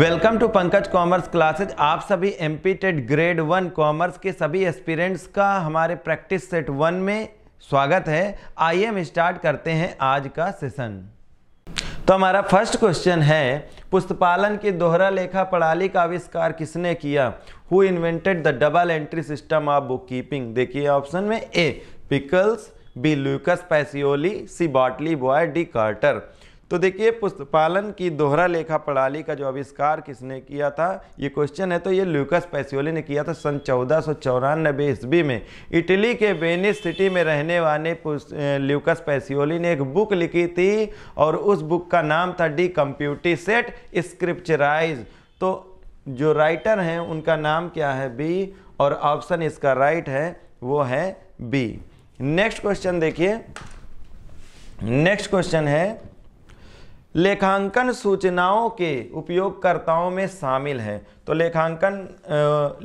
Welcome to Pankaj commerce classes आप सभी M grade one commerce के सभी एस्पिरेंट्स का हमारे प्रैक्टिस सेट वन में स्वागत है आइए हम स्टार्ट करते हैं आज का सेशन तो हमारा फर्स्ट क्वेश्चन है पुस्तपालन की दोहरा लेखा प्रणाली का आविष्कार किसने किया who invented the double entry system of book keeping देखिए ऑप्शन में A pickles B Lucas Pacioli C Batliboi D Carter तो देखिए पुष्पालन की दोहरा लेखा प्रणाली का जो आविष्कार किसने किया था ये क्वेश्चन है तो ये ल्यूकस पैसियोली ने किया था सन चौदह सौ चौरानबे ईस्वी में इटली के वेनिस सिटी में रहने वाले ल्यूकस पैसियोली ने एक बुक लिखी थी और उस बुक का नाम था डी कंप्यूटी सेट स्क्रिप्चराइज तो जो राइटर हैं उनका नाम क्या है बी और ऑप्शन इसका राइट है वो है बी नेक्स्ट क्वेश्चन देखिए नेक्स्ट क्वेश्चन है लेखांकन सूचनाओं के उपयोगकर्ताओं में शामिल हैं तो लेखांकन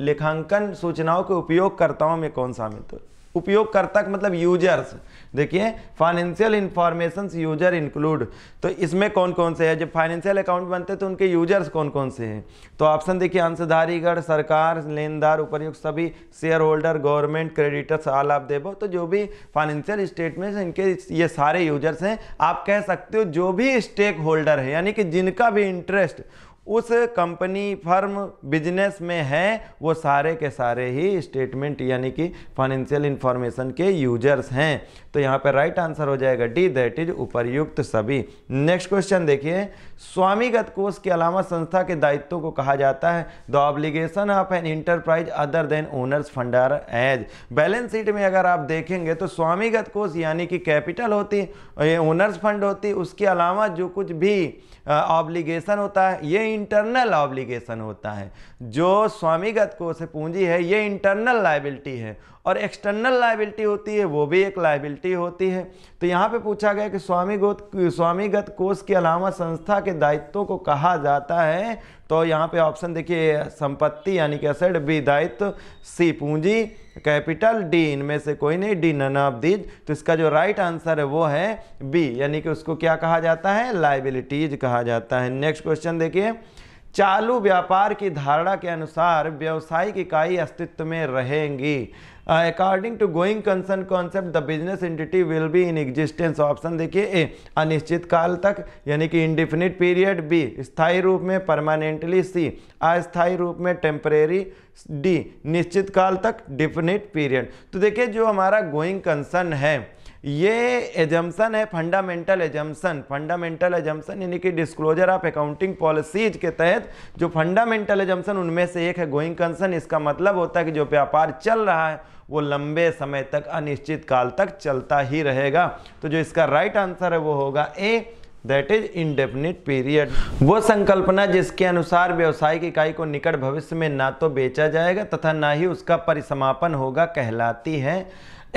लेखांकन सूचनाओं के उपयोगकर्ताओं में कौन शामिल तो उपयोगकर्ता मतलब यूजर्स देखिए फाइनेंशियल इंफॉर्मेशन यूजर इंक्लूड तो इसमें कौन कौन से है जब फाइनेंशियल अकाउंट बनते हैं तो उनके यूजर्स कौन कौन से हैं तो ऑप्शन देखिए अंशधारीगढ़ सरकार लेनदार उपयुक्त सभी share holder government creditors all आप देवो तो जो भी फाइनेंशियल स्टेटमेंट इनके ये सारे यूजर्स हैं आप कह सकते हो जो भी स्टेक होल्डर है यानी कि जिनका भी इंटरेस्ट उस कंपनी फर्म बिजनेस में हैं वो सारे के सारे ही स्टेटमेंट यानी कि फाइनेंशियल इंफॉर्मेशन के यूजर्स हैं तो यहाँ पर राइट आंसर हो जाएगा डी दैट इज उपरयुक्त सभी नेक्स्ट क्वेश्चन देखिए स्वामीगत कोष के अलावा संस्था के दायित्व को कहा जाता है the obligation of an enterprise other than owners fund are as balance sheet में अगर आप देखेंगे तो स्वामीगत कोष यानी कि कैपिटल होती ये ओनर्स फंड होती उसके अलावा जो कुछ भी ऑब्लिगेशन होता है ये इंटरनल ऑब्लिगेशन होता है जो स्वामीगत से पूंजी है ये इंटरनल लाइबिलिटी है और एक्सटर्नल लाइबिलिटी होती है वो भी एक लाइबिलिटी होती है तो यहाँ पे पूछा गया कि स्वामी गोत स्वामीगत कोष के अलावा संस्था के दायित्वों को कहा जाता है तो यहाँ पे ऑप्शन देखिए संपत्ति यानी कि असेट बी दायित्व सी पूंजी कैपिटल डी इनमें से कोई नहीं डी नन ऑफ दीज तो इसका जो राइट right आंसर है वो है बी यानी कि उसको क्या कहा जाता है लाइबिलिटीज कहा जाता है नेक्स्ट क्वेश्चन देखिए चालू व्यापार की धारणा के अनुसार व्यवसायिक इकाई अस्तित्व में रहेंगी according to going concern concept the business entity will be in existence option देखिए ए अनिश्चित काल तक यानी कि इंडिफिनिट पीरियड बी स्थायी रूप में परमानेंटली सी अस्थायी रूप में टेम्परेरी डी निश्चित काल तक डिफिनेट पीरियड तो देखिए जो हमारा गोइंग कंसर्न है ये एजम्सन है फंडामेंटल एजम्सन फंडामेंटल एजम्सन यानी कि डिस्क्लोजर ऑफ अकाउंटिंग पॉलिसीज के तहत जो फंडामेंटल एजम्सन उनमें से एक है गोइंग कंसर्न इसका मतलब होता है कि जो व्यापार चल रहा है वो लंबे समय तक अनिश्चित काल तक चलता ही रहेगा तो जो इसका राइट आंसर है वो होगा A that is indefinite period वो संकल्पना जिसके अनुसार व्यवसायिक इकाई को निकट भविष्य में ना तो बेचा जाएगा तथा ना ही उसका परिसमापन होगा कहलाती है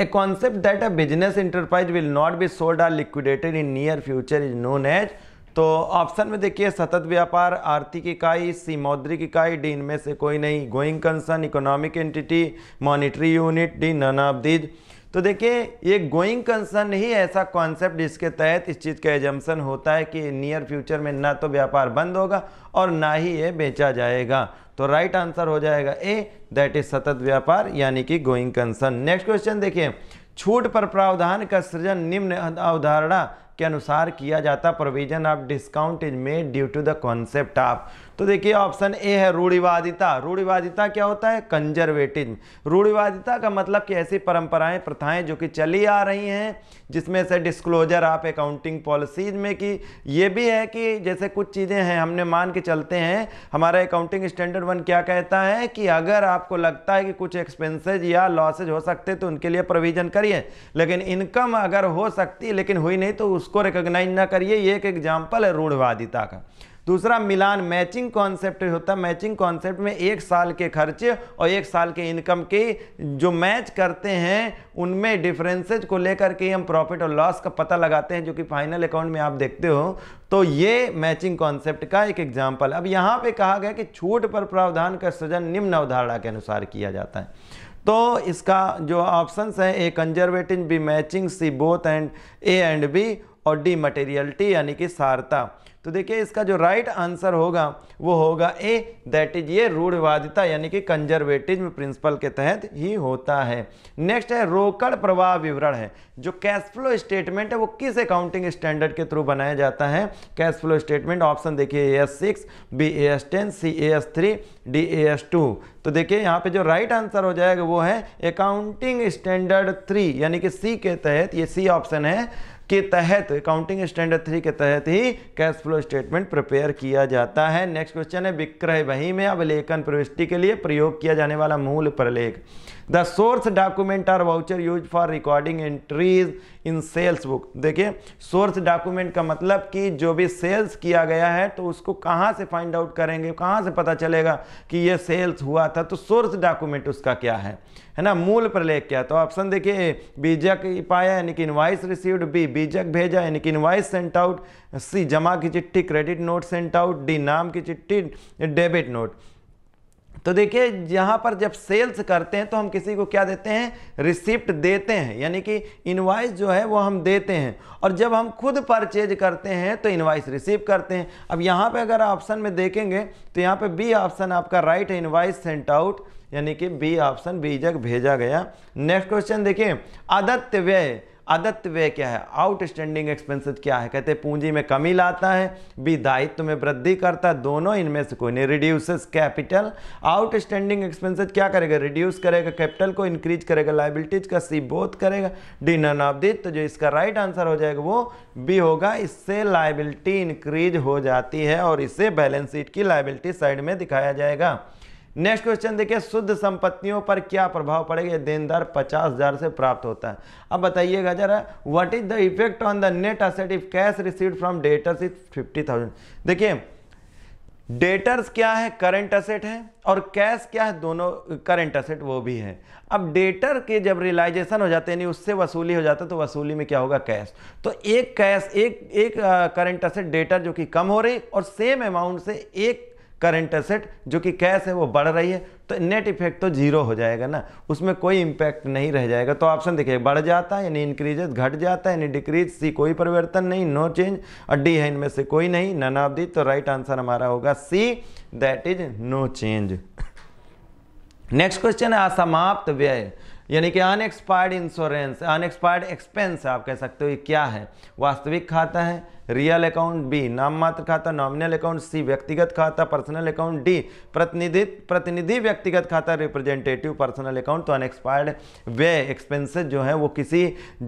A concept that a business enterprise will not be sold or liquidated in near future is known as तो ऑप्शन में देखिए सतत व्यापार आर्थिक इकाई सी मौद्रिक इकाई डी इनमें से कोई नहीं going concern economic entity monetary unit D none of these तो देखिए ये गोइंग कंसर्न ही ऐसा कॉन्सेप्ट जिसके तहत इस चीज़ का एजम्सन होता है कि नियर फ्यूचर में ना तो व्यापार बंद होगा और ना ही ये बेचा जाएगा तो राइट right आंसर हो जाएगा ए दैट इज सतत व्यापार यानी कि गोइंग कंसर्न नेक्स्ट क्वेश्चन देखिए छूट पर प्रावधान का सृजन निम्न अवधारणा के अनुसार किया जाता provision of discount is made due to the concept of तो देखिए ऑप्शन ए है रूढ़िवादिता रूढ़िवादिता क्या होता है कंजर्वेटिव रूढ़िवादिता का मतलब कि ऐसी परंपराएं प्रथाएं जो कि चली आ रही हैं जिसमें से डिस्क्लोजर आप अकाउंटिंग पॉलिसीज में कि ये भी है कि जैसे कुछ चीज़ें हैं हमने मान के चलते हैं हमारा अकाउंटिंग स्टैंडर्ड वन क्या कहता है कि अगर आपको लगता है कि कुछ एक्सपेंसेज या लॉसेज हो सकते तो उनके लिए प्रोविजन करिए लेकिन इनकम अगर हो सकती लेकिन हुई नहीं तो उसको रिकोगनाइज ना करिए ये एक एग्जाम्पल है रूढ़वादिता का दूसरा मिलान मैचिंग कॉन्सेप्ट होता है मैचिंग कॉन्सेप्ट में एक साल के खर्चे और एक साल के इनकम के जो मैच करते हैं उनमें डिफरेंसेज को लेकर के हम प्रॉफिट और लॉस का पता लगाते हैं जो कि फाइनल अकाउंट में आप देखते हो तो ये मैचिंग कॉन्सेप्ट का एक एग्जाम्पल अब यहाँ पे कहा गया कि छूट पर प्रावधान का सृजन निम्न अवधारणा के अनुसार किया जाता है तो इसका जो ऑप्शंस है A conservative B matching C both and A and B और डी मटेरियलिटी यानी कि सारता तो देखिए इसका जो राइट आंसर होगा वो होगा ए दैट इज ये रूढ़वादिता यानी कि कंजर्वेटिज प्रिंसिपल के तहत ही होता है नेक्स्ट है रोकड़ प्रवाह विवरण है जो कैश फ्लो स्टेटमेंट है वो किस अकाउंटिंग स्टैंडर्ड के थ्रू बनाया जाता है कैश फ्लो स्टेटमेंट ऑप्शन देखिए A S six B A S ten C A S three D A S two तो देखिए यहाँ पे जो राइट आंसर हो जाएगा वो है अकाउंटिंग स्टैंडर्ड थ्री यानी कि सी के तहत ये सी ऑप्शन है के तहत अकाउंटिंग स्टैंडर्ड थ्री के तहत ही कैश फ्लो स्टेटमेंट प्रिपेयर किया जाता है नेक्स्ट क्वेश्चन है विक्रय वही में अवलेखन प्रविष्टि के लिए प्रयोग किया जाने वाला मूल प्रलेख the source document or voucher use for recording entries in sales book देखिए सोर्स डॉक्यूमेंट का मतलब कि जो भी सेल्स किया गया है तो उसको कहाँ से फाइंड आउट करेंगे कहाँ से पता चलेगा कि ये सेल्स हुआ था तो सोर्स डॉक्यूमेंट उसका क्या है है ना मूल प्रलेख क्या तो ऑप्शन देखिए बीजक पाया यानी कि इन्वाइस रिसीव्ड बी बीजक भेजा यानी कि इन्वाइस सेंट आउट सी जमा की चिट्ठी credit note sent out D नाम की चिट्ठी डेबिट नोट तो देखिए यहाँ पर जब सेल्स करते हैं तो हम किसी को क्या देते हैं रिसिप्ट देते हैं यानी कि इनवाइस जो है वो हम देते हैं और जब हम खुद परचेज करते हैं तो इनवाइस रिसीव करते हैं अब यहाँ पे अगर ऑप्शन में देखेंगे तो यहाँ पे बी ऑप्शन आपका राइट है इनवाइस सेंट आउट यानी कि बी ऑप्शन बी जग भेजा गया नेक्स्ट क्वेश्चन देखिए आदत्य व्यय अदत्त व्यय क्या है आउटस्टैंडिंग एक्सपेंसेस क्या है कहते हैं पूंजी में कमी लाता है बी दायित्व में वृद्धि करता है दोनों इनमें से कोई नहीं रिड्यूसेस कैपिटल आउटस्टैंडिंग एक्सपेंसेस क्या करेगा रिड्यूस करेगा कैपिटल को इंक्रीज करेगा लाइबिलिटीज का सी बोथ करेगा डी नन ऑफ दी तो जो इसका राइट आंसर हो जाएगा वो बी होगा इससे लाइबिलिटी इंक्रीज हो जाती है और इसे बैलेंस शीट की लाइबिलिटी साइड में दिखाया जाएगा नेक्स्ट क्वेश्चन देखिए शुद्ध संपत्तियों पर क्या प्रभाव पड़ेगा देनदार पचास हजार से प्राप्त होता है अब बताइएगा जरा what is the effect on the net asset if cash receive from debtors is fifty thousand देखिए डेटर्स क्या है करंट असेट है और कैश क्या है दोनों करंट असेट वो भी है अब डेटर के जब रियलाइजेशन हो जाते हैं उससे वसूली हो जाता है तो वसूली में क्या होगा कैश तो एक कैश एक एक करंट असेट डेटर जो कि कम हो रही और सेम अमाउंट से एक करंट असेट जो कि कैश है वो बढ़ रही है तो नेट इफेक्ट तो जीरो हो जाएगा ना उसमें कोई इम्पैक्ट नहीं रह जाएगा तो ऑप्शन देखिए बढ़ जाता है यानी इंक्रीजेस घट जाता है यानी डिक्रीज सी कोई परिवर्तन नहीं नो चेंज और डी है इनमें से कोई नहीं नन ऑफ दी तो राइट आंसर हमारा होगा C that is no change next question है असमाप्त व्यय यानी कि अनएक्सपायर्ड इंश्योरेंस अनएक्सपायर्ड एक्सपेंस आप कह सकते हो ये क्या है वास्तविक खाता है रियल अकाउंट बी नाममात्र खाता नॉमिनल अकाउंट सी व्यक्तिगत खाता पर्सनल अकाउंट डी प्रतिनिधि प्रतिनिधि व्यक्तिगत खाता रिप्रेजेंटेटिव पर्सनल अकाउंट तो अनएक्सपायर्ड वे एक्सपेंसेस जो है वो किसी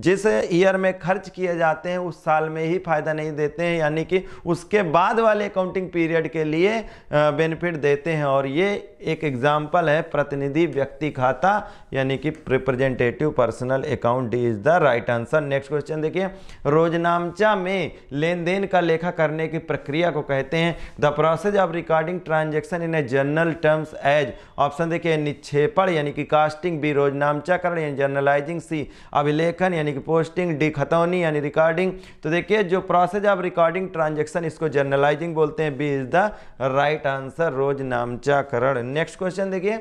जिस ईयर में खर्च किए जाते हैं उस साल में ही फायदा नहीं देते हैं यानी कि उसके बाद वाले अकाउंटिंग पीरियड के लिए बेनिफिट देते हैं और ये एक एग्जाम्पल है प्रतिनिधि व्यक्ति खाता यानी कि representative personal account D is the right answer next question देखिए रोजनामचा में ले लेन देन का लेखा करने की प्रक्रिया को कहते हैं the process of recording transaction in a journal terms as option देखिए निक्षेपण यानी कि कास्टिंग बी रोजनामचाकरण यानी जर्नलाइजिंग सी अभिलेखन यानी कि पोस्टिंग डी खतौनी यानी रिकॉर्डिंग तो देखिए जो प्रोसेस ऑफ रिकॉर्डिंग ट्रांजेक्शन इसको जर्नलाइजिंग बोलते हैं B is the right answer रोज नामचाकरण नेक्स्ट क्वेश्चन देखिए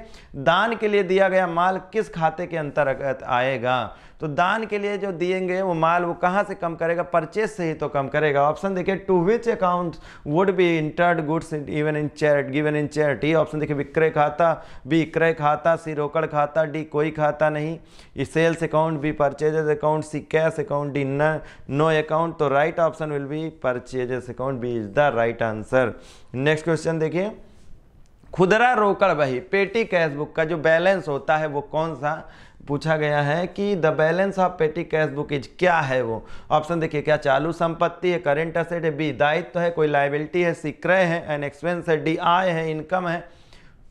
दान के लिए दिया गया माल किस खाते के अंतर्गत आएगा तो दान के लिए जो दिएंगे वो माल वो कहाँ से कम करेगा परचेज से ही तो कम करेगा ऑप्शन देखिए to which account would be entered goods even in charity given in charity option देखिए विक्रय खाता बी क्रय खाता सी रोकड़ खाता डी कोई खाता नहीं sales account B purchases account C cash account D no account तो right option will be purchases account B is the right answer next question देखिए खुदरा रोकड़ बही पेटी कैश बुक का जो बैलेंस होता है वो कौन सा पूछा गया है कि the balance of petty cash book is क्या है वो ऑप्शन देखिए क्या चालू संपत्ति है करेंट असेट है बी दायित्व तो है कोई लाइबिलिटी है सी क्रय है एन एक्सपेंस है डी आय है इनकम है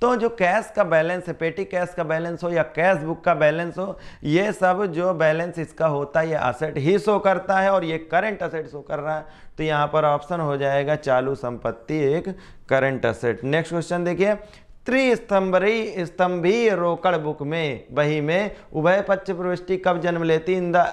तो जो कैश का बैलेंस है पेटी कैश का बैलेंस हो या कैश बुक का बैलेंस हो ये सब जो बैलेंस इसका होता है ये असेट ही शो करता है और ये करंट असेट शो कर रहा है तो यहाँ पर ऑप्शन हो जाएगा चालू संपत्ति एक करंट असेट नेक्स्ट क्वेश्चन देखिए त्रिस्तंभरी स्तंभी रोकड़ बुक में बही में उभय पक्ष प्रविष्टि कब जन्म लेती in the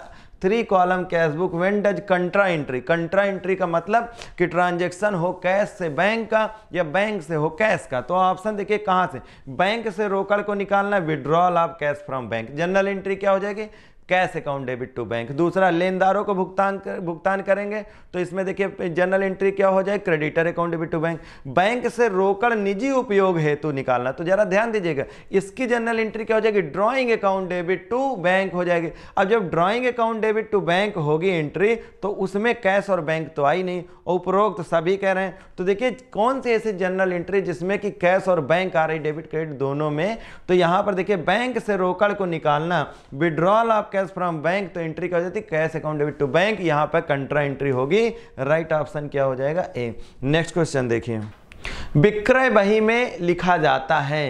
three column cash book when does contra entry contra entry का मतलब कि ट्रांजैक्शन हो कैश से बैंक का या बैंक से हो कैश का तो ऑप्शन देखिए कहाँ से बैंक से रोकड़ को निकालना withdrawal of cash from bank general entry क्या हो जाएगी cash account debit to bank दूसरा लेनदारों को भुगतान कर, भुगतान करेंगे तो इसमें देखिए जनरल एंट्री क्या हो जाए creditor account debit to bank bank से रोकड़ निजी उपयोग हेतु निकालना तो जरा ध्यान दीजिएगा इसकी जनरल एंट्री क्या हो जाएगी drawing account debit to bank हो जाएगी अब जब drawing account debit to bank होगी एंट्री तो उसमें कैश और बैंक तो आई नहीं उपरोक्त तो सभी कह रहे हैं तो देखिए कौन सी ऐसी जनरल एंट्री जिसमें कि कैश और बैंक आ रही डेबिट क्रेडिट दोनों में तो यहां पर देखिए बैंक से रोकड़ को निकालना withdrawal of cash from bank तो एंट्री क्या हो जाती cash account debit to bank यहां पर कंट्रा एंट्री होगी राइट ऑप्शन क्या हो जाएगा ए नेक्स्ट क्वेश्चन देखिए विक्रय बही में लिखा जाता है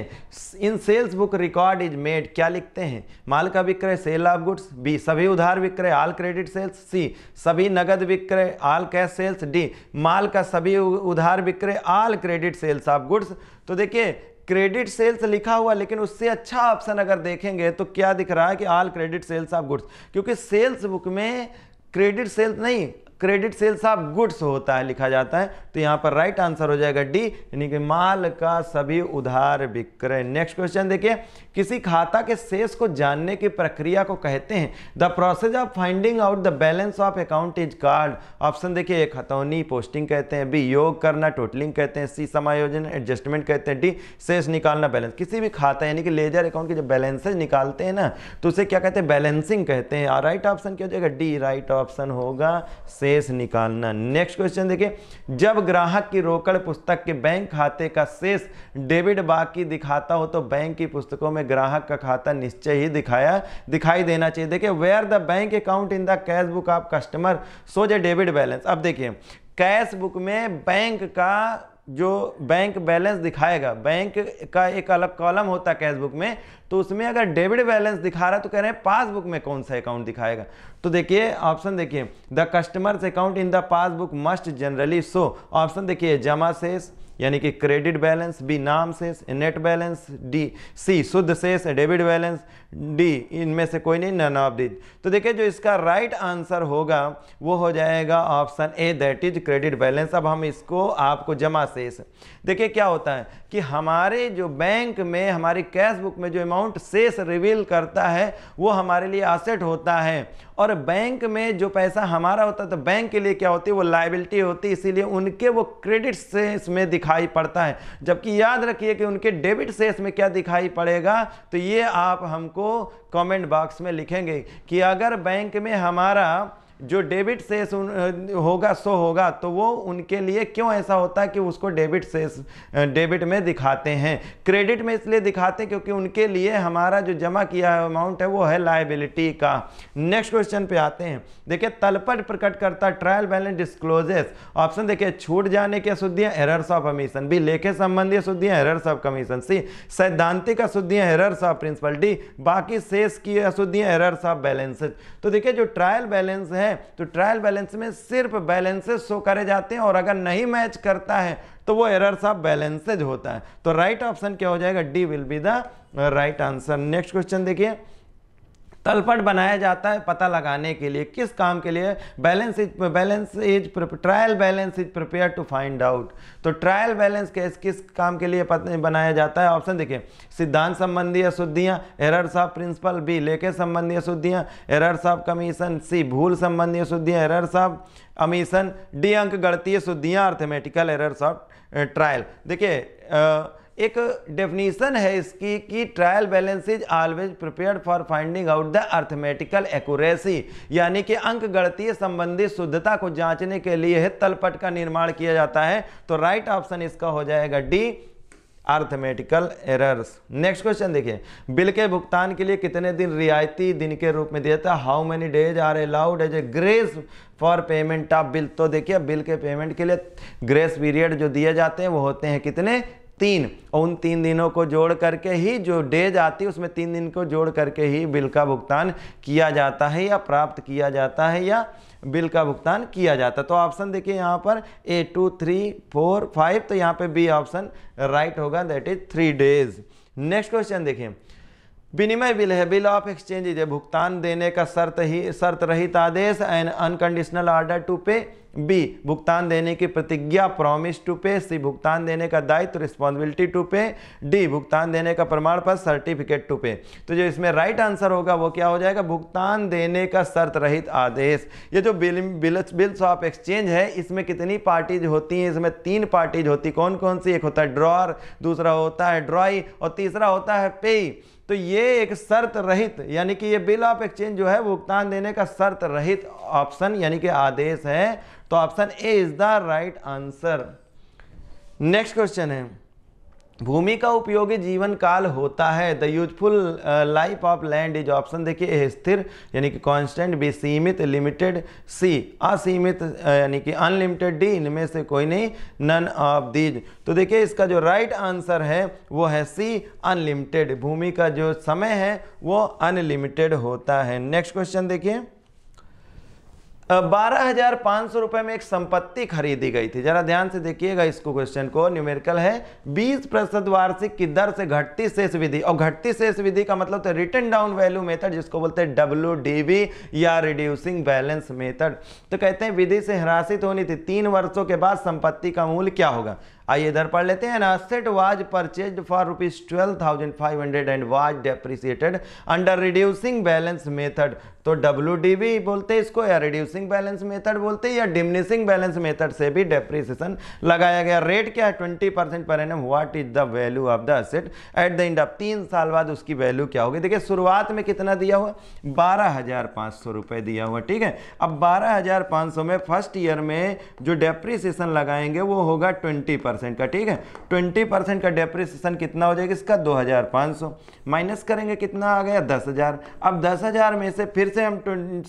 in sales book record is made क्या लिखते हैं माल का विक्रय सेल ऑफ गुड्स बी सभी उधार विक्रय ऑल क्रेडिट सेल्स सी सभी नगद विक्रय ऑल कैश सेल्स डी माल का सभी उधार विक्रय all credit sales of goods तो देखिए क्रेडिट सेल्स लिखा हुआ लेकिन उससे अच्छा ऑप्शन अगर देखेंगे तो क्या दिख रहा है कि all credit sales of goods क्योंकि सेल्स बुक में क्रेडिट सेल्स नहीं क्रेडिट सेल्स ऑफ गुड्स होता है लिखा जाता है तो यहाँ पर राइट आंसर हो जाएगा डी यानी कि माल का सभी उधार विक्रय नेक्स्ट क्वेश्चन देखिए किसी खाता के शेष को जानने की प्रक्रिया को कहते हैं the process of finding out the balance of account is card option देखिए एक खतौनी पोस्टिंग कहते हैं बी योग करना टोटलिंग कहते हैं सी समायोजन एडजस्टमेंट कहते हैं डी शेष निकालना बैलेंस किसी भी खाता यानी कि लेजर अकाउंट के जब बैलेंसेज निकालते हैं ना तो उसे क्या कहते हैं बैलेंसिंग कहते हैं राइट ऑप्शन क्या हो जाएगा डी राइट ऑप्शन होगा से शेष निकालना नेक्स्ट क्वेश्चन देखिए जब ग्राहक की रोकड़ पुस्तक के बैंक खाते का शेष डेबिट बाकी दिखाता हो तो बैंक की पुस्तकों में ग्राहक का खाता निश्चय ही दिखाया दिखाई देना चाहिए देखिए where the bank account in the cash book of customer so J debit balance अब देखिए कैश बुक में बैंक का जो बैंक बैलेंस दिखाएगा बैंक का एक अलग कॉलम होता है कैशबुक में तो उसमें अगर डेबिट बैलेंस दिखा रहा है तो कह रहे हैं पासबुक में कौन सा अकाउंट दिखाएगा तो देखिए ऑप्शन देखिए the customers account in the passbook must generally so option देखिए जमा शेष यानी कि क्रेडिट बैलेंस बी नाम शेष नेट बैलेंस डी सी शुद्ध शेष डेबिट बैलेंस डी इनमें से कोई नहीं नन ऑफ तो देखिए जो इसका राइट right आंसर होगा वो हो जाएगा option A that is credit balance अब हम इसको आपको जमा शेष देखिए क्या होता है कि हमारे जो बैंक में हमारी कैश बुक में जो अमाउंट शेष रिवील करता है वो हमारे लिए आसेट होता है और बैंक में जो पैसा हमारा होता है तो बैंक के लिए क्या होती है वो लाइबिलिटी होती है इसीलिए उनके वो क्रेडिट से इसमें दिखाई पड़ता है जबकि याद रखिए कि उनके डेबिट से इसमें क्या दिखाई पड़ेगा तो ये आप हमको कमेंट बॉक्स में लिखेंगे कि अगर बैंक में हमारा जो डेबिट सेस होगा सो होगा तो वो उनके लिए क्यों ऐसा होता है कि उसको डेबिट सेस डेबिट में दिखाते हैं क्रेडिट में इसलिए दिखाते हैं क्योंकि उनके लिए हमारा जो जमा किया है अमाउंट है वो है लाइबिलिटी का नेक्स्ट क्वेश्चन पे आते हैं देखिए तलपट प्रकट करता ट्रायल बैलेंस डिस्क्लोजेस ऑप्शन देखिए छूट जाने की अशुद्धियाँ एरर्स ऑफ कमीशन बी लेखे संबंधी अशुद्धियाँ एरर्स ऑफ कमीशन सी सैद्धांतिक अशुद्धियाँ एरर्स ऑफ प्रिंसिपल डी बाकी सेस की अशुद्धियाँ एरर्स ऑफ बैलेंसेज तो देखिए जो ट्रायल बैलेंस है है तो ट्रायल बैलेंस में सिर्फ बैलेंसेज शो करे जाते हैं और अगर नहीं मैच करता है तो वो एरर ऑफ बैलेंसेज होता है तो राइट ऑप्शन क्या हो जाएगा D will be the right answer next question देखिए तलपट बनाया जाता है पता लगाने के लिए किस काम के लिए balance is balance is trial balance is prepare to find out तो ट्रायल बैलेंस केस किस काम के लिए बनाया जाता है ऑप्शन देखिए सिद्धांत संबंधी अशुद्धियाँ एरर्स ऑफ प्रिंसिपल बी लेखे संबंधी अशुद्धियाँ एरर्स ऑफ कमीशन सी भूल संबंधी अशुद्धियाँ एरर्स ऑफ अमीशन डी अंक गणतीय शुद्धियाँ अर्थमेटिकल एरर्स ऑफ ट्रायल देखिए एक डेफिनेशन है इसकी कि trial balance is always prepared for finding out the arithmetical accuracy यानी कि अंक गणतीय संबंधी शुद्धता को जांचने के लिए तलपट का निर्माण किया जाता है तो राइट ऑप्शन इसका हो जाएगा D arithmetical errors next question देखिए बिल के भुगतान के लिए कितने दिन रियायती दिन के रूप में दिया था how many days are allowed as a grace for payment of bill तो देखिए बिल के पेमेंट के लिए ग्रेस पीरियड जो दिए जाते हैं वो होते हैं कितने तीन और उन तीन दिनों को जोड़ करके ही जो डेज आती है उसमें तीन दिन को जोड़ करके ही बिल का भुगतान किया जाता है या प्राप्त किया जाता है या बिल का भुगतान किया जाता है तो ऑप्शन देखिए यहाँ पर A two three four five तो यहाँ पे बी ऑप्शन राइट होगा that is three days next question देखिए विनिमय बिल है बिल ऑफ एक्सचेंज है भुगतान देने का शर्त ही शर्त रहित आदेश and unconditional order to pay B भुगतान देने की प्रतिज्ञा प्रॉमिस टू पे सी भुगतान देने का दायित्व रिस्पॉन्सिबिलिटी टू पे डी भुगतान देने का प्रमाण पत्र सर्टिफिकेट टू पे तो जो इसमें राइट आंसर होगा वो क्या हो जाएगा भुगतान देने का शर्त रहित आदेश ये जो bill bills bills of exchange है इसमें कितनी पार्टीज होती हैं इसमें तीन पार्टीज होती कौन कौन सी एक होता है ड्रॉर दूसरा होता है ड्रॉई और तीसरा होता है पेई तो ये एक शर्त रहित यानी कि ये बिल ऑफ एक्सचेंज जो है भुगतान देने का शर्त रहित ऑप्शन यानी कि आदेश है तो option A is the right answer next question है भूमि का उपयोगी जीवन काल होता है the useful life of land is option देखिए स्थिर यानी कि कांस्टेंट बी सीमित लिमिटेड सी असीमित uh, यानी कि अनलिमिटेड डी इनमें से कोई नहीं नन ऑफ दीज तो देखिए इसका जो राइट right आंसर है वो है सी अनलिमिटेड भूमि का जो समय है वो अनलिमिटेड होता है नेक्स्ट क्वेश्चन देखिए बारह हजार पांच सौ रुपए में एक संपत्ति खरीदी गई थी जरा ध्यान से देखिएगा इसको क्वेश्चन को न्यूमेरिकल है बीस प्रतिशत वार्षिक की दर से घटती शेष विधि और घटती शेष विधि का मतलब तो रिटर्न डाउन वैल्यू मेथड जिसको बोलते हैं डब्ल्यू या रिड्यूसिंग बैलेंस मेथड तो कहते हैं विधि से ह्रासित होनी थी तीन वर्षों के बाद संपत्ति का मूल्य क्या होगा आइए इधर पढ़ लेते हैं asset was purchase for rupees twelve thousand five hundred and was depreciated under reducing balance method तो डब्ल्यू बोलते हैं इसको या रिड्यूसिंग बैलेंस मेथड बोलते हैं या डिमिनिशिंग बैलेंस मेथड से भी डेप्रिसिएशन लगाया गया रेट क्या है twenty percent per annum what is the value of the asset at the end of तीन साल बाद उसकी वैल्यू क्या होगी देखिए शुरुआत में कितना दिया हुआ बारह हजार पाँच सौ रुपये दिया हुआ ठीक है अब बारह हजार पाँच सौ में फर्स्ट ईयर में जो डेप्रिसिएशन लगाएंगे वो होगा ट्वेंटी परसेंट परसेंट का ठीक है ट्वेंटी परसेंट का डेप्रिसिएशन कितना हो जाएगा इसका दो हज़ार पाँच सौ माइनस करेंगे कितना आ गया दस हज़ार अब दस हज़ार में से फिर से हम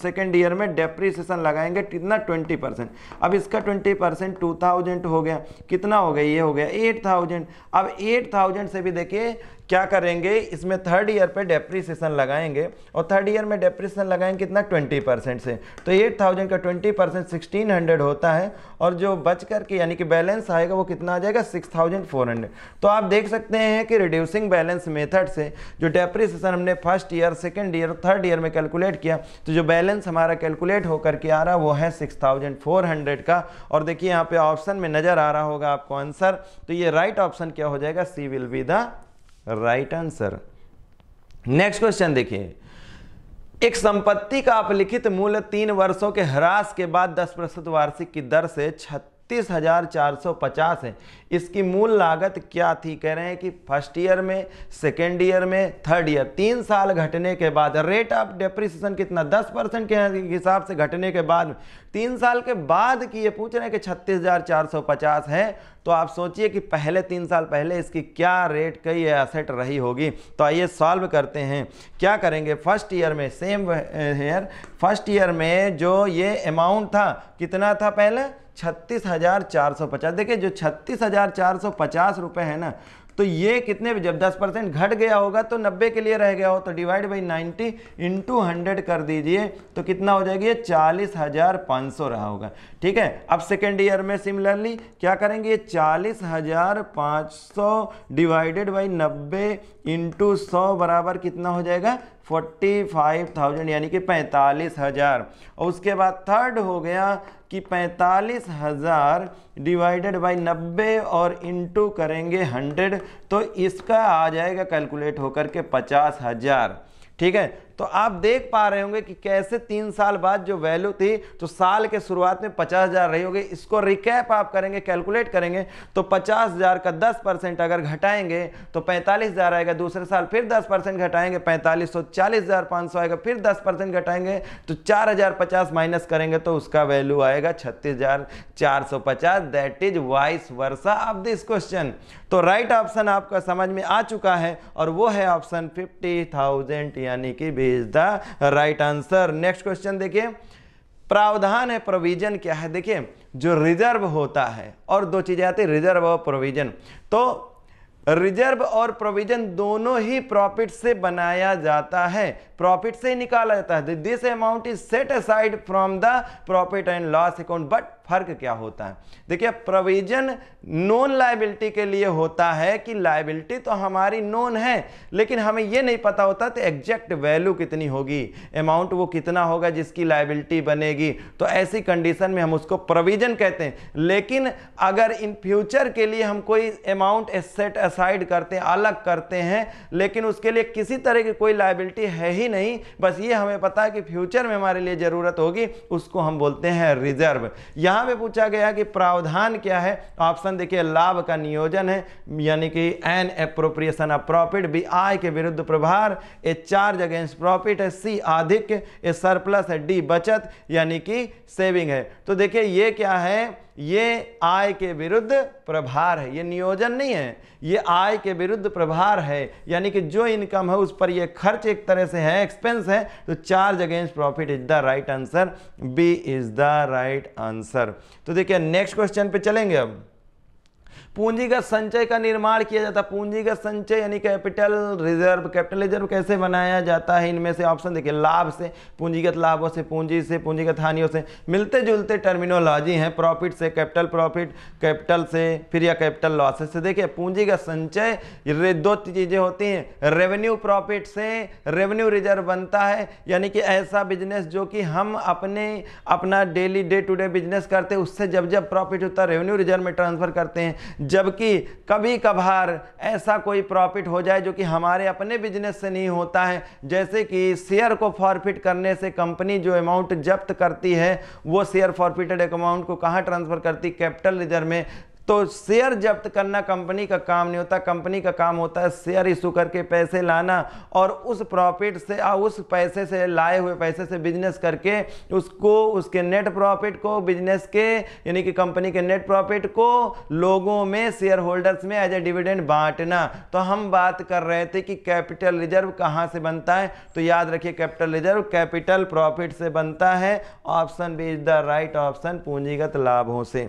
सेकेंड ईयर में डेप्रिसिएशन लगाएंगे कितना ट्वेंटी परसेंट अब इसका ट्वेंटी परसेंट टू थाउजेंड हो गया कितना हो गया ये हो गया एट थाउजेंड अब एट थाउजेंड से भी देखिए क्या करेंगे इसमें थर्ड ईयर पे डेप्रिसिएशन लगाएंगे और थर्ड ईयर में डेप्रिसिएशन लगाएंगे कितना 20 परसेंट से तो 8000 का 20 परसेंट सिक्सटीन होता है और जो बच करके यानी कि बैलेंस आएगा वो कितना आ जाएगा 6400 तो आप देख सकते हैं कि रिड्यूसिंग बैलेंस मेथड से जो डेप्रिसिएशन हमने first year second year third year में कैलकुलेट किया तो जो बैलेंस हमारा कैलकुलेट होकर के आ रहा वो है सिक्स का और देखिए यहाँ पर ऑप्शन में नज़र आ रहा होगा आपको आंसर तो ये राइट ऑप्शन क्या हो जाएगा C will be the right answer next question देखिए एक संपत्ति का अपलिखित मूल्य तीन वर्षों के ह्रास के बाद दस प्रतिशत वार्षिक की दर से छत्तीस इकतीस हज़ार चार सौ पचास है इसकी मूल लागत क्या थी कह रहे हैं कि फर्स्ट ईयर में सेकेंड ईयर में थर्ड ईयर तीन साल घटने के बाद रेट ऑफ डेप्रिसिएशन कितना दस परसेंट के हिसाब से घटने के बाद तीन साल के बाद की ये पूछ रहे हैं कि छत्तीस हज़ार चार सौ पचास है तो आप सोचिए कि पहले तीन साल पहले इसकी क्या रेट कई असेट रही होगी तो आइए सॉल्व करते हैं क्या करेंगे फर्स्ट ईयर में सेम ईयर फर्स्ट ईयर में जो ये अमाउंट था कितना था पहले छत्तीस हज़ार चार सौ पचास देखिए जो छत्तीस हज़ार चार सौ पचास रुपये है ना तो ये कितने जब 10 परसेंट घट गया होगा तो 90 के लिए रह गया हो तो डिवाइड बाई 90 इंटू हंड्रेड कर दीजिए तो कितना हो जाएगी ये चालीस हज़ार पाँच सौ रहा होगा ठीक है अब सेकेंड ईयर में सिमिलरली क्या करेंगे ये चालीस हज़ार पाँच सौ डिवाइडेड बाई नब्बे इंटू सौ बराबर कितना हो जाएगा फोर्टी फाइव थाउजेंड यानी कि पैंतालीस हज़ार और उसके बाद थर्ड हो गया कि पैंतालीस हज़ार डिवाइडेड बाई नब्बे और इंटू करेंगे हंड्रेड तो इसका आ जाएगा कैलकुलेट होकर के पचास हज़ार ठीक है तो आप देख पा रहे होंगे कि कैसे तीन साल बाद जो वैल्यू थी तो साल के शुरुआत में पचास हज़ार रही होगी इसको रिकैप आप करेंगे कैलकुलेट करेंगे तो पचास हज़ार का दस परसेंट अगर घटाएंगे तो पैंतालीस हज़ार आएगा दूसरे साल फिर दस परसेंट घटाएंगे पैंतालीस सौ तो चालीस हज़ार पाँच सौ आएगा फिर दस परसेंट घटाएंगे तो चार हज़ार पचास माइनस करेंगे तो उसका वैल्यू आएगा छत्तीस हज़ार चार सौ पचास that is vice versa of this question तो राइट ऑप्शन आपका समझ में आ चुका है और वो है ऑप्शन फिफ्टी थाउजेंड यानी कि B is the right answer next question देखिए प्रावधान है प्रोविजन क्या है देखिए जो रिजर्व होता है और दो चीज़ें आती है रिजर्व और प्रोविजन तो रिजर्व और प्रोविजन दोनों ही प्रॉफिट से बनाया जाता है प्रॉफिट से ही निकाला जाता है this amount is set aside from the profit and loss account but फर्क क्या होता है देखिए प्रोविजन नॉन लाइबिलिटी के लिए होता है कि लाइबिलिटी तो हमारी नॉन है लेकिन हमें यह नहीं पता होता तो एग्जैक्ट वैल्यू कितनी होगी अमाउंट वो कितना होगा जिसकी लाइबिलिटी बनेगी तो ऐसी कंडीशन में हम उसको प्रोविजन कहते हैं लेकिन अगर इन फ्यूचर के लिए हम कोई अमाउंट सेट असाइड करते हैं अलग करते हैं लेकिन उसके लिए किसी तरह की कोई लाइबिलिटी है ही नहीं बस ये हमें पता है कि फ्यूचर में हमारे लिए ज़रूरत होगी उसको हम बोलते हैं रिजर्व यहाँ यहां पे पूछा गया कि प्रावधान क्या है तो ऑप्शन देखिए लाभ का नियोजन है यानी कि an appropriation of profit B आय के विरुद्ध प्रभार ए चार्ज अगेंस्ट प्रॉफिट है सी आधिक ए सरप्लस है डी बचत यानी कि सेविंग है तो देखिए ये क्या है ये आय के विरुद्ध प्रभार है ये नियोजन नहीं है ये आय के विरुद्ध प्रभार है यानी कि जो इनकम है उस पर ये खर्च एक तरह से है एक्सपेंस है तो charge against profit is the right answer B is the right answer तो देखिए नेक्स्ट क्वेश्चन पे चलेंगे अब पूंजीगत संचय का निर्माण किया जाता है पूंजीगत संचय यानी कैपिटल रिजर्व कैपिटल रिजर्व कैसे बनाया जाता है इनमें से ऑप्शन देखिए लाभ से पूंजीगत लाभों से पूंजी से पूंजीगत हानियों से मिलते जुलते टर्मिनोलॉजी हैं प्रॉफिट से कैपिटल प्रॉफिट कैपिटल से फिर या कैपिटल लॉसेस से देखिए पूंजीगत संचय दो चीज़ें होती हैं रेवेन्यू प्रॉफिट से रेवेन्यू रिजर्व बनता है यानी कि ऐसा बिजनेस जो कि हम अपने अपना daily day to day business करते हैं उससे जब जब प्रॉफिट होता है रेवेन्यू रिजर्व में ट्रांसफर करते हैं जबकि कभी कभार ऐसा कोई प्रॉफिट हो जाए जो कि हमारे अपने बिजनेस से नहीं होता है जैसे कि शेयर को फॉरफिट करने से कंपनी जो अमाउंट जब्त करती है वो शेयर फॉरफिटेड अमाउंट को कहाँ ट्रांसफ़र करती कैपिटल रिजर्व में तो शेयर जब्त करना कंपनी का काम नहीं होता कंपनी का काम होता है शेयर इशू करके पैसे लाना और उस प्रॉफिट से आ, उस पैसे से लाए हुए पैसे से बिजनेस करके उसको उसके नेट प्रॉफिट को बिजनेस के यानी कि कंपनी के नेट प्रॉफिट को लोगों में शेयर होल्डर्स में एज ए डिविडेंड बांटना तो हम बात कर रहे थे कि कैपिटल रिजर्व कहाँ से बनता है तो याद रखिए कैपिटल रिजर्व कैपिटल प्रॉफिट से बनता है option B is the right option पूंजीगत लाभों से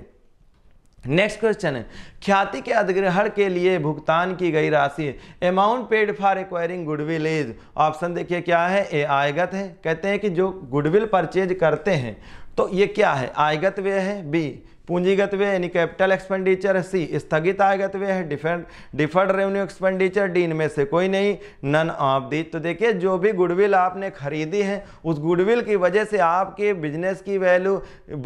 नेक्स्ट क्वेश्चन है ख्याति के अधिग्रहण के लिए भुगतान की गई राशि amount paid for acquiring goodwill is option देखिए क्या है ए आयगत है कहते हैं कि जो गुडविल परचेज करते हैं तो ये क्या है आयगत व्यय है बी पूंजीगत व्यय यानी कैपिटल एक्सपेंडिचर सी स्थगित आयगत व्यय है defend deferred revenue expenditure D इनमें से कोई नहीं नन ऑफ दी तो देखिए जो भी गुडविल आपने खरीदी है उस गुडविल की वजह से आपके बिजनेस की वैल्यू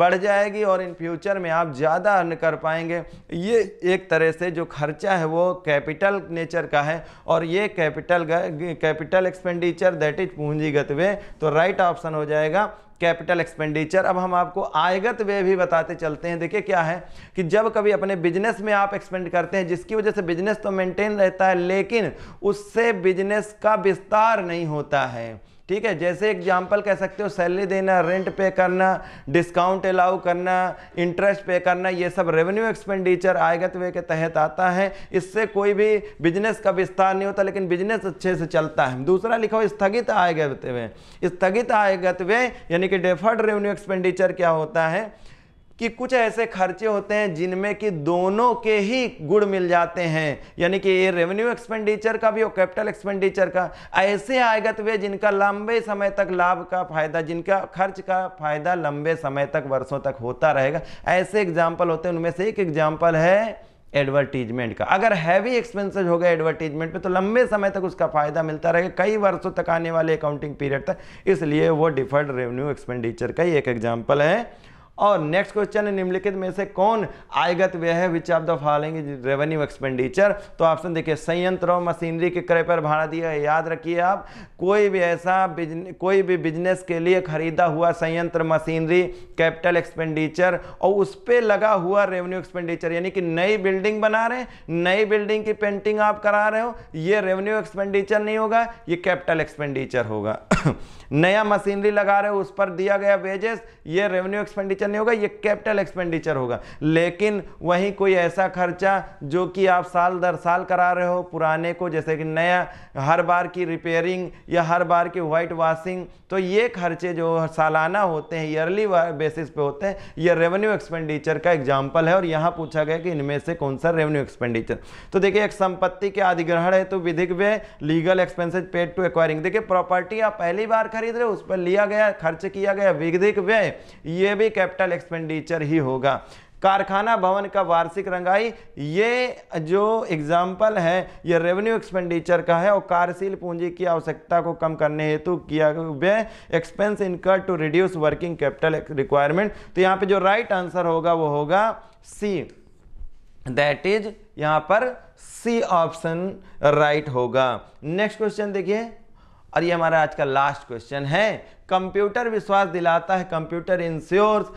बढ़ जाएगी और इन फ्यूचर में आप ज़्यादा अर्न कर पाएंगे ये एक तरह से जो खर्चा है वो कैपिटल नेचर का है और ये capital capital expenditure that is पूंजीगत व्यय तो राइट ऑप्शन हो जाएगा कैपिटल एक्सपेंडिचर अब हम आपको आयगत व्यय भी बताते चलते हैं देखिए क्या है कि जब कभी अपने बिजनेस में आप एक्सपेंड करते हैं जिसकी वजह से बिजनेस तो मेंटेन रहता है लेकिन उससे बिजनेस का विस्तार नहीं होता है ठीक है जैसे एग्जाम्पल कह सकते हो सैलरी देना रेंट पे करना डिस्काउंट अलाउ करना इंटरेस्ट पे करना ये सब रेवेन्यू एक्सपेंडिचर आयगत वे के तहत आता है इससे कोई भी बिजनेस का विस्तार नहीं होता लेकिन बिजनेस अच्छे से चलता है दूसरा लिखो स्थगित आयगत व्यय स्थगित आयगत व्यय यानी कि डेफर्ड रेवेन्यू एक्सपेंडिचर क्या होता है कि कुछ ऐसे खर्चे होते हैं जिनमें कि दोनों के ही गुड़ मिल जाते हैं यानी कि ये रेवेन्यू एक्सपेंडिचर का भी और कैपिटल एक्सपेंडिचर का ऐसे आयगत वे जिनका लंबे समय तक लाभ का फायदा जिनका खर्च का फायदा लंबे समय तक वर्षों तक होता रहेगा ऐसे एग्जाम्पल होते हैं उनमें से एक एग्जाम्पल है एडवर्टीजमेंट का अगर हैवी एक्सपेंसेस हो गए एडवर्टीजमेंट पे तो लंबे समय तक उसका फायदा मिलता रहेगा कई वर्षों तक आने वाले अकाउंटिंग पीरियड तक इसलिए वो डिफर्ड रेवेन्यू एक्सपेंडिचर का ही एक एग्जाम्पल है और नेक्स्ट क्वेश्चन है निम्नलिखित में से कौन आयगत व्यय है which of the following revenue expenditure तो ऑप्शन देखिए संयंत्र और मशीनरी के क्रय पर भाड़ा दिया है याद रखिए आप कोई भी ऐसा कोई भी बिजनेस के लिए खरीदा हुआ संयंत्र मशीनरी कैपिटल एक्सपेंडिचर और उस पर लगा हुआ रेवेन्यू एक्सपेंडिचर यानी कि नई बिल्डिंग बना रहे हैं नई बिल्डिंग की पेंटिंग आप करा रहे हो ये रेवेन्यू एक्सपेंडिचर नहीं होगा ये कैपिटल एक्सपेंडिचर होगा नया मशीनरी लगा रहे हो उस पर दिया गया वेजेस ये रेवेन्यू एक्सपेंडिचर एक्सपेंडिचर नहीं होगा ये कैपिटल एक्सपेंडिचर होगा लेकिन वहीं कोई ऐसा खर्चा जो कि आप साल दर साल करा रहे हो पुराने को जैसे कि नया हर बार की रिपेयरिंग या हर बार की वाइट वाशिंग तो ये खर्चे जो सालाना होते हैं ईयरली बेसिस पे होते हैं ये रेवेन्यू एक्सपेंडिचर का एग्जाम्पल है और यहाँ पूछा गया कि इनमें से कौन सा रेवेन्यू एक्सपेंडिचर तो देखिए एक संपत्ति के अधिग्रहण है तो विधिक व्यय legal expenses paid to acquiring देखिए प्रॉपर्टी आप पहली बार खरीद रहे हो उस पर लिया गया खर्च किया गया विधिक व्यय ये भी कैप कैपिटल एक्सपेंडिचर ही होगा कारखाना भवन का वार्षिक रंगाई ये जो एग्जाम्पल है ये रेवेन्यू एक्सपेंडिचर का है और कार्यशील पूंजी की आवश्यकता को कम करने हेतु किया व्यय expense incur to reduce working capital requirement तो यहाँ पे जो राइट right आंसर होगा वो होगा सी दैट इज यहाँ पर सी ऑप्शन राइट होगा नेक्स्ट क्वेश्चन देखिए और ये हमारा आज का लास्ट क्वेश्चन है कंप्यूटर विश्वास दिलाता है कंप्यूटर इंश्योर्स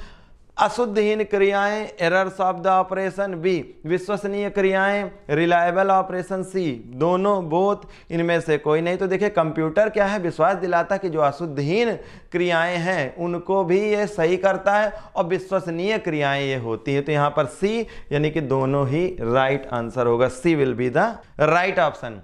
अशुद्धहीन क्रियाएं errors of the operation B विश्वसनीय क्रियाएं रिलायबल ऑपरेशन सी दोनों बोथ इनमें से कोई नहीं तो देखिए कंप्यूटर क्या है विश्वास दिलाता कि जो अशुद्धहीन क्रियाएं हैं उनको भी ये सही करता है और विश्वसनीय क्रियाएं ये होती है तो यहाँ पर सी यानी कि दोनों ही राइट आंसर होगा C will be the right option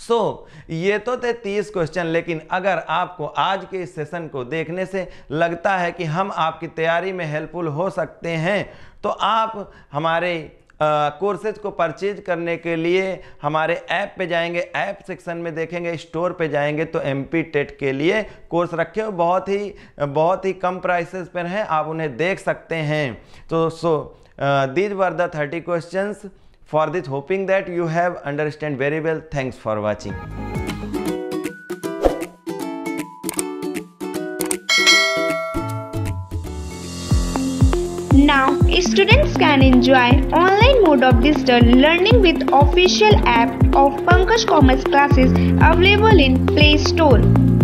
so so, ये तो थे तीस क्वेश्चन लेकिन अगर आपको आज के इस सेशन को देखने से लगता है कि हम आपकी तैयारी में हेल्पफुल हो सकते हैं तो आप हमारे कोर्सेज को परचेज करने के लिए हमारे ऐप पे जाएंगे ऐप सेक्शन में देखेंगे स्टोर पे जाएंगे तो एम टेट के लिए कोर्स रखे हो बहुत ही बहुत ही कम प्राइसेस पर हैं आप उन्हें देख सकते हैं तो so these were the thirty questions For this hoping that you have understand very well. Thanks for watching. Now, students can enjoy online mode of digital learning with official app of Pankaj Commerce classes available in Play Store.